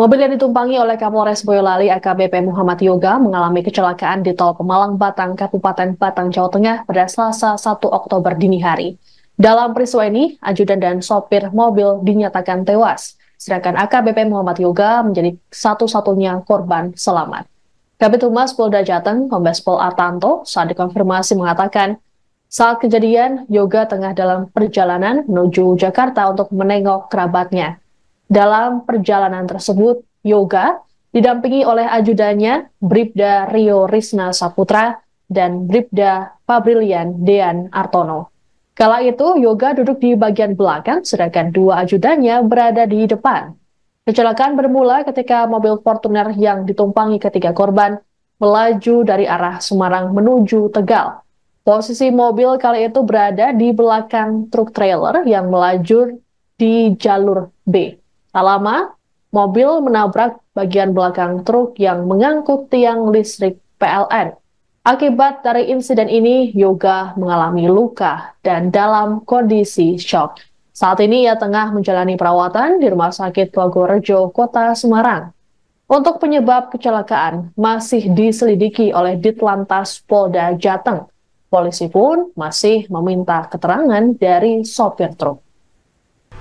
Mobil yang ditumpangi oleh Kapolres Boyolali AKBP Muhammad Yoga mengalami kecelakaan di tol Pemalang Batang, Kabupaten Batang, Jawa Tengah pada Selasa 1 Oktober dini hari. Dalam peristiwa ini, ajudan dan sopir mobil dinyatakan tewas, sedangkan AKBP Muhammad Yoga menjadi satu-satunya korban selamat. Kabit Humas Polda Jateng, Kombes Pol Atanto, saat dikonfirmasi mengatakan, saat kejadian, Yoga tengah dalam perjalanan menuju Jakarta untuk menengok kerabatnya. Dalam perjalanan tersebut, Yoga didampingi oleh ajudannya Bribda Rio Risna Saputra dan Bribda Pabrilian Dean Artono. Kala itu, Yoga duduk di bagian belakang, sedangkan dua ajudannya berada di depan. Kecelakaan bermula ketika mobil Fortuner yang ditumpangi ketiga korban melaju dari arah Semarang menuju Tegal. Posisi mobil kali itu berada di belakang truk trailer yang melaju di jalur B. Tak lama, mobil menabrak bagian belakang truk yang mengangkut tiang listrik PLN. Akibat dari insiden ini, Yoga mengalami luka dan dalam kondisi shock. Saat ini ia tengah menjalani perawatan di Rumah Sakit Pelagorejo, Kota Semarang. Untuk penyebab kecelakaan masih diselidiki oleh Ditlantas Polda Jateng. Polisi pun masih meminta keterangan dari sopir truk.